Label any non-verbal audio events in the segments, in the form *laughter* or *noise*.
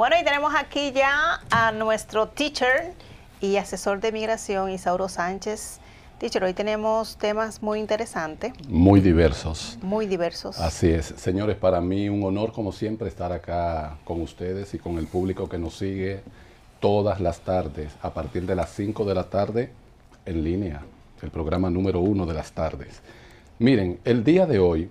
Bueno, y tenemos aquí ya a nuestro teacher y asesor de migración, Isauro Sánchez. Teacher, hoy tenemos temas muy interesantes. Muy diversos. Muy diversos. Así es. Señores, para mí un honor, como siempre, estar acá con ustedes y con el público que nos sigue todas las tardes, a partir de las 5 de la tarde, en línea, el programa número uno de las tardes. Miren, el día de hoy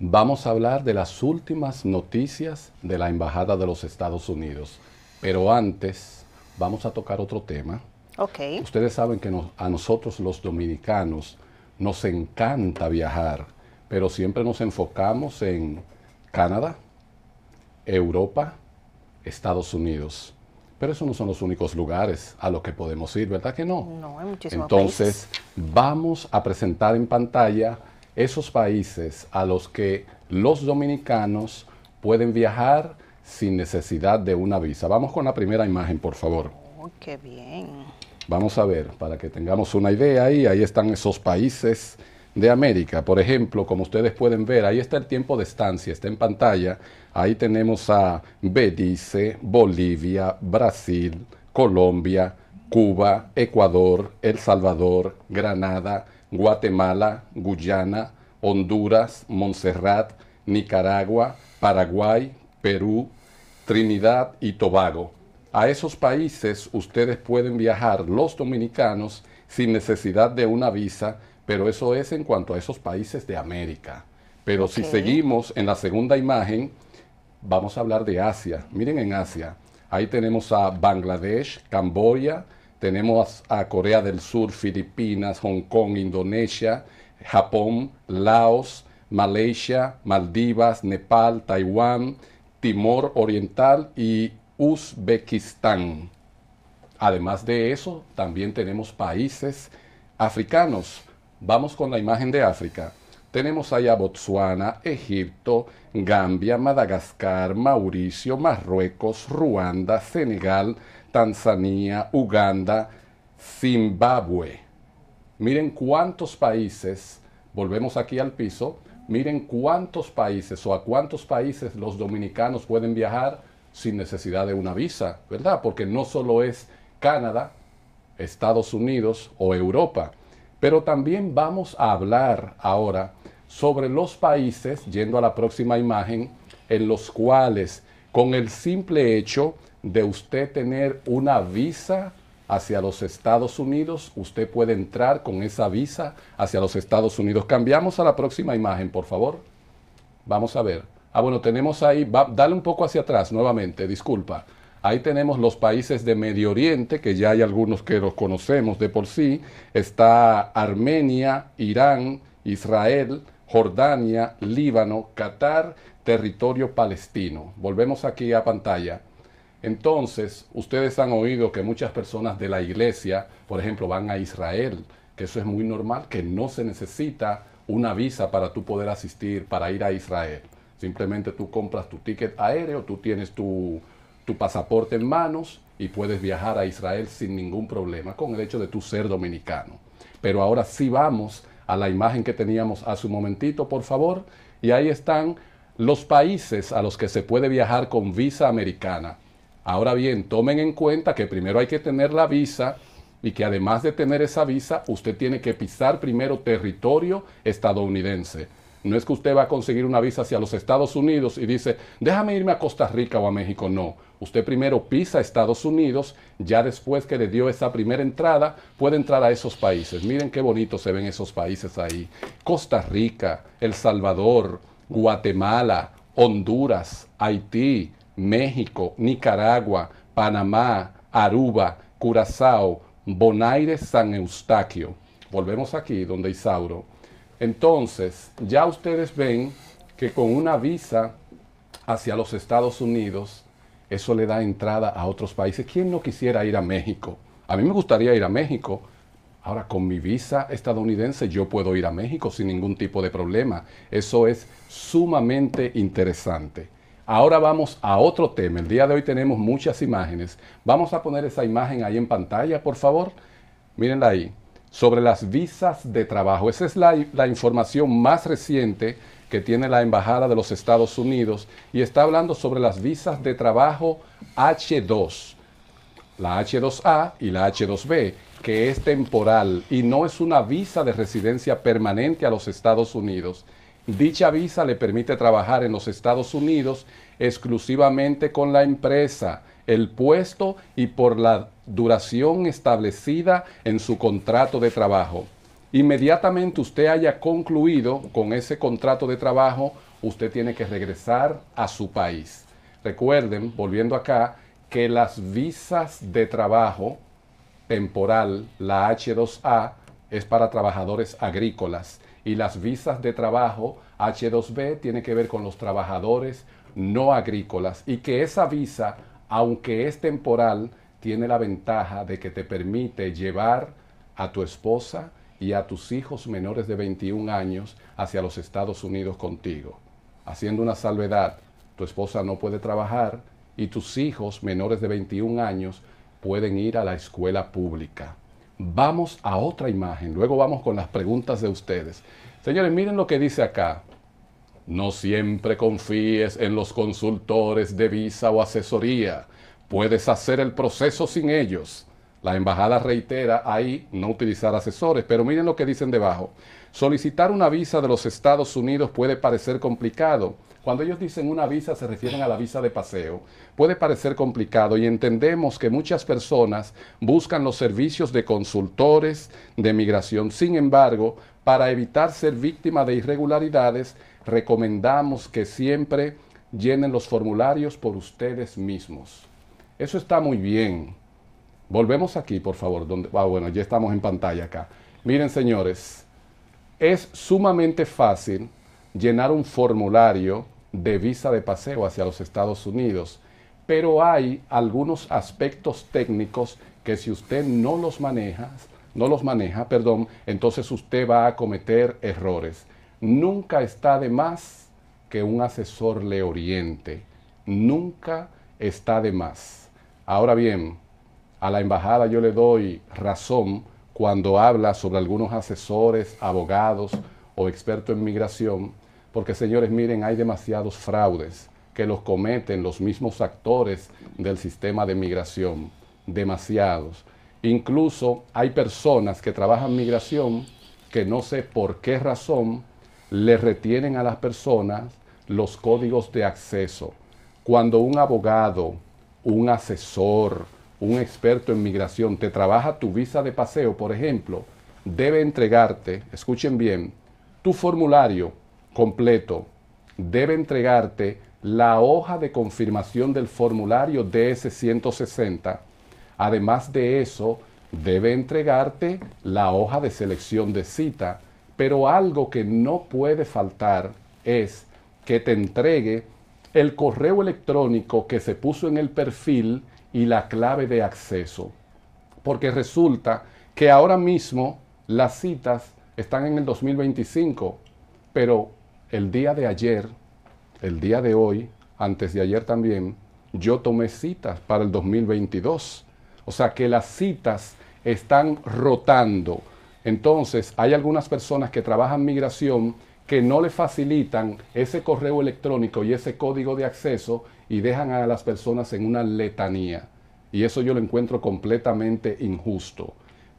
vamos a hablar de las últimas noticias de la Embajada de los Estados Unidos. Pero antes, vamos a tocar otro tema. Okay. Ustedes saben que a nosotros los dominicanos nos encanta viajar, pero siempre nos enfocamos en Canadá, Europa, Estados Unidos. Pero esos no son los únicos lugares a los que podemos ir, ¿verdad que no? No, hay muchísimos Entonces, vamos a presentar en pantalla esos países a los que los dominicanos pueden viajar sin necesidad de una visa. Vamos con la primera imagen, por favor. Oh, ¡Qué bien! Vamos a ver, para que tengamos una idea ahí, ahí están esos países de América. Por ejemplo, como ustedes pueden ver, ahí está el tiempo de estancia, está en pantalla. Ahí tenemos a Belice, Bolivia, Brasil, Colombia, Cuba, Ecuador, El Salvador, Granada, Guatemala, Guyana, Honduras, Montserrat, Nicaragua, Paraguay, Perú, Trinidad y Tobago. A esos países ustedes pueden viajar los dominicanos sin necesidad de una visa, pero eso es en cuanto a esos países de América. Pero si seguimos en la segunda imagen, vamos a hablar de Asia. Miren en Asia, ahí tenemos a Bangladesh, Camboya, tenemos a Corea del Sur, Filipinas, Hong Kong, Indonesia, Japón, Laos, Malaysia, Maldivas, Nepal, Taiwán, Timor Oriental y Uzbekistán. Además de eso, también tenemos países africanos. Vamos con la imagen de África. Tenemos allá Botsuana, Egipto, Gambia, Madagascar, Mauricio, Marruecos, Ruanda, Senegal, Tanzania, Uganda, Zimbabue. Miren cuántos países, volvemos aquí al piso, miren cuántos países o a cuántos países los dominicanos pueden viajar sin necesidad de una visa, ¿verdad? Porque no solo es Canadá, Estados Unidos o Europa, pero también vamos a hablar ahora sobre los países, yendo a la próxima imagen, en los cuales con el simple hecho de usted tener una visa hacia los Estados Unidos, usted puede entrar con esa visa hacia los Estados Unidos. Cambiamos a la próxima imagen, por favor. Vamos a ver. Ah, bueno, tenemos ahí, dale un poco hacia atrás nuevamente, disculpa. Ahí tenemos los países de Medio Oriente, que ya hay algunos que los conocemos de por sí. Está Armenia, Irán, Israel, Jordania, Líbano, Qatar, territorio palestino. Volvemos aquí a pantalla. Entonces, ustedes han oído que muchas personas de la iglesia, por ejemplo, van a Israel, que eso es muy normal, que no se necesita una visa para tú poder asistir, para ir a Israel. Simplemente tú compras tu ticket aéreo, tú tienes tu, pasaporte en manos y puedes viajar a Israel sin ningún problema, con el hecho de tú ser dominicano. Pero ahora sí vamos a la imagen que teníamos hace un momentito, por favor, y ahí están los países a los que se puede viajar con visa americana. Ahora bien, tomen en cuenta que primero hay que tener la visa y que además de tener esa visa, usted tiene que pisar primero territorio estadounidense. No es que usted va a conseguir una visa hacia los Estados Unidos y dice, déjame irme a Costa Rica o a México. No, usted primero pisa a Estados Unidos, ya después que le dio esa primera entrada, puede entrar a esos países. Miren qué bonito se ven esos países ahí. Costa Rica, El Salvador, Guatemala, Honduras, Haití, México, Nicaragua, Panamá, Aruba, Curazao, Bonaire, San Eustaquio. Volvemos aquí donde Isauro. Entonces, ya ustedes ven que con una visa hacia los Estados Unidos, eso le da entrada a otros países. ¿Quién no quisiera ir a México? A mí me gustaría ir a México. Ahora, con mi visa estadounidense yo puedo ir a México sin ningún tipo de problema. Eso es sumamente interesante. Ahora vamos a otro tema. El día de hoy tenemos muchas imágenes. Vamos a poner esa imagen ahí en pantalla, por favor. Mírenla ahí. Sobre las visas de trabajo. Esa es la, información más reciente que tiene la Embajada de los Estados Unidos y está hablando sobre las visas de trabajo H2 la H2A y la H2B, que es temporal y no es una visa de residencia permanente a los Estados Unidos. Dicha visa le permite trabajar en los Estados Unidos exclusivamente con la empresa, el puesto y por la duración establecida en su contrato de trabajo. Inmediatamente usted haya concluido con ese contrato de trabajo, usted tiene que regresar a su país. Recuerden, volviendo acá, que las visas de trabajo temporal, la H2A, es para trabajadores agrícolas y las visas de trabajo H2B tiene que ver con los trabajadores no agrícolas y que esa visa, aunque es temporal, tiene la ventaja de que te permite llevar a tu esposa y a tus hijos menores de 21 años hacia los Estados Unidos contigo. Haciendo una salvedad, tu esposa no puede trabajar y tus hijos menores de 21 años pueden ir a la escuela pública. Vamos a otra imagen, luego vamos con las preguntas de ustedes. Señores, miren lo que dice acá. No siempre confíes en los consultores de visa o asesoría. Puedes hacer el proceso sin ellos. La embajada reitera ahí no utilizar asesores, pero miren lo que dicen debajo. Solicitar una visa de los Estados Unidos puede parecer complicado. Cuando ellos dicen una visa se refieren a la visa de paseo. Puede parecer complicado y entendemos que muchas personas buscan los servicios de consultores de migración. Sin embargo, para evitar ser víctima de irregularidades, recomendamos que siempre llenen los formularios por ustedes mismos. Eso está muy bien. Volvemos aquí, por favor. Donde, ah, bueno, ya estamos en pantalla acá. Miren, señores, es sumamente fácil llenar un formulario de visa de paseo hacia los Estados Unidos, pero hay algunos aspectos técnicos que si usted no los maneja, no los maneja, perdón, entonces usted va a cometer errores. Nunca está de más que un asesor le oriente. Nunca está de más. Ahora bien, a la embajada yo le doy razón cuando habla sobre algunos asesores, abogados o expertos en migración, porque señores, miren, hay demasiados fraudes que los cometen los mismos actores del sistema de migración, demasiados. Incluso hay personas que trabajan migración que no sé por qué razón le retienen a las personas los códigos de acceso. Cuando un abogado, un asesor, un experto en migración te trabaja tu visa de paseo, por ejemplo, debe entregarte, escuchen bien, tu formulario completo, debe entregarte la hoja de confirmación del formulario DS-160. Además de eso, debe entregarte la hoja de selección de cita. Pero algo que no puede faltar es que te entregue el correo electrónico que se puso en el perfil y la clave de acceso. Porque resulta que ahora mismo las citas están en el 2025, pero el día de ayer, el día de hoy, antes de ayer también, yo tomé citas para el 2022. O sea que las citas están rotando. Entonces, hay algunas personas que trabajan migración que no le facilitan ese correo electrónico y ese código de acceso y dejan a las personas en una letanía. Y eso yo lo encuentro completamente injusto.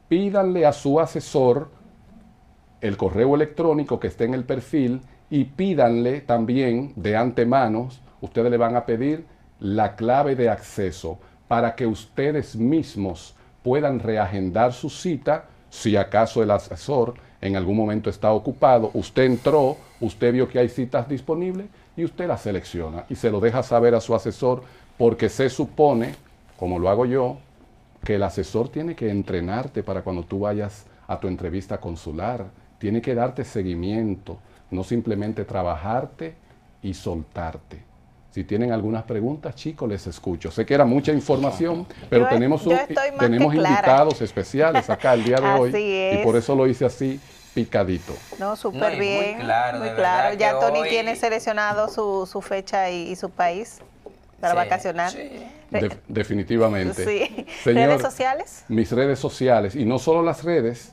Pídanle a su asesor el correo electrónico que esté en el perfil y pídanle también de antemano, ustedes le van a pedir la clave de acceso para que ustedes mismos puedan reagendar su cita si acaso el asesor en algún momento está ocupado, usted entró, usted vio que hay citas disponibles y usted las selecciona y se lo deja saber a su asesor porque se supone, como lo hago yo, que el asesor tiene que entrenarte para cuando tú vayas a tu entrevista consular, tiene que darte seguimiento, no simplemente trabajarte y soltarte. Si tienen algunas preguntas, chicos, les escucho. Sé que era mucha información, pero tenemos, tenemos invitados especiales acá el día de *laughs* hoy. Y por eso lo hice así, picadito. No, súper bien. Muy claro, muy claro. Ya Tony tiene seleccionado su, su fecha y, su país para vacacionar. Sí. definitivamente. Sí. *laughs* ¿Redes sociales? Mis redes sociales. Y no solo las redes.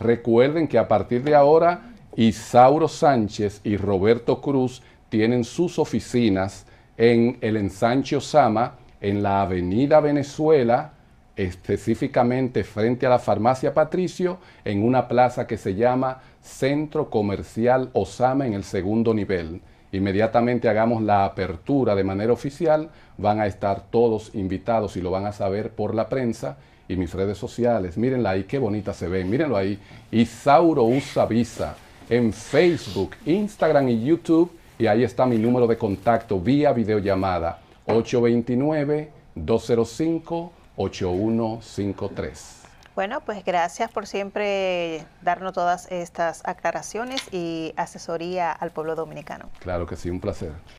Recuerden que a partir de ahora, Isauro Sánchez y Roberto Cruz tienen sus oficinas en el ensanche Osama, en la Avenida Venezuela, específicamente frente a la farmacia Patricio, en una plaza que se llama Centro Comercial Osama en el segundo nivel. Inmediatamente hagamos la apertura de manera oficial, van a estar todos invitados y lo van a saber por la prensa y mis redes sociales. Mírenla ahí, qué bonita se ve. mírenlo ahí. Isauro usa Visa en Facebook, Instagram y YouTube y ahí está mi número de contacto vía videollamada 829-205-8153. Bueno, pues gracias por siempre darnos todas estas aclaraciones y asesoría al pueblo dominicano. Claro que sí, un placer.